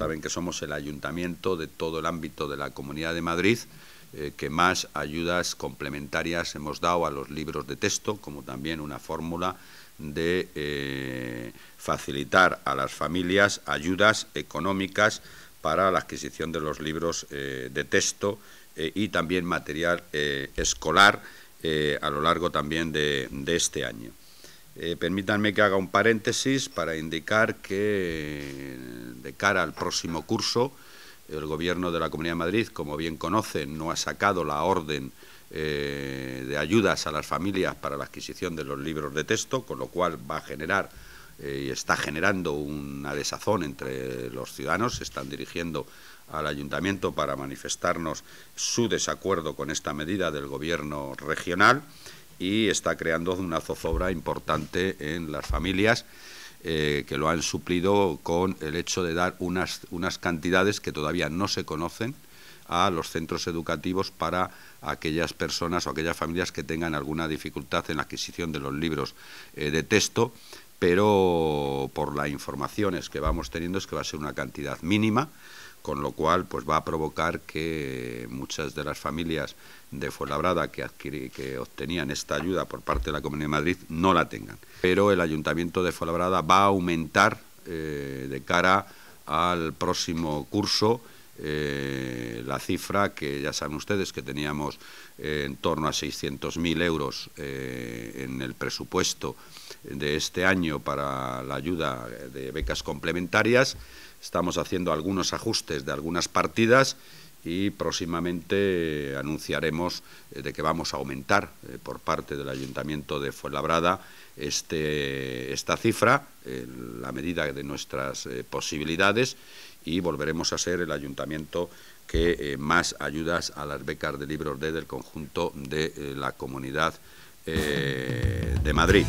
Saben que somos el ayuntamiento de todo el ámbito de la Comunidad de Madrid eh, que más ayudas complementarias hemos dado a los libros de texto, como también una fórmula de eh, facilitar a las familias ayudas económicas para la adquisición de los libros eh, de texto y también material escolar a lo largo también de este año. Eh, permítanme que haga un paréntesis para indicar que eh, de cara al próximo curso, el Gobierno de la Comunidad de Madrid, como bien conocen, no ha sacado la orden eh, de ayudas a las familias para la adquisición de los libros de texto, con lo cual va a generar y está generando una desazón entre los ciudadanos, se están dirigiendo al ayuntamiento para manifestarnos su desacuerdo con esta medida del Gobierno regional y está creando una zozobra importante en las familias. Eh, que lo han suplido con el hecho de dar unas, cantidades que todavía no se conocen a los centros educativos para aquellas personas o aquellas familias que tengan alguna dificultad en la adquisición de los libros eh, de texto pero por las informaciones que vamos teniendo es que va a ser una cantidad mínima, con lo cual pues va a provocar que muchas de las familias de Fuenlabrada que, obtenían esta ayuda por parte de la Comunidad de Madrid no la tengan. Pero el Ayuntamiento de Fuenlabrada va a aumentar eh, de cara al próximo curso eh, la cifra que ya saben ustedes que teníamos eh, en torno a 600.000 euros eh, en el presupuesto de este año para la ayuda de becas complementarias. Estamos haciendo algunos ajustes de algunas partidas y próximamente anunciaremos de que vamos a aumentar por parte del Ayuntamiento de Fuenlabrada este, esta cifra en la medida de nuestras posibilidades y volveremos a ser el ayuntamiento que eh, más ayudas a las becas de libros de del conjunto de eh, la comunidad eh, de Madrid.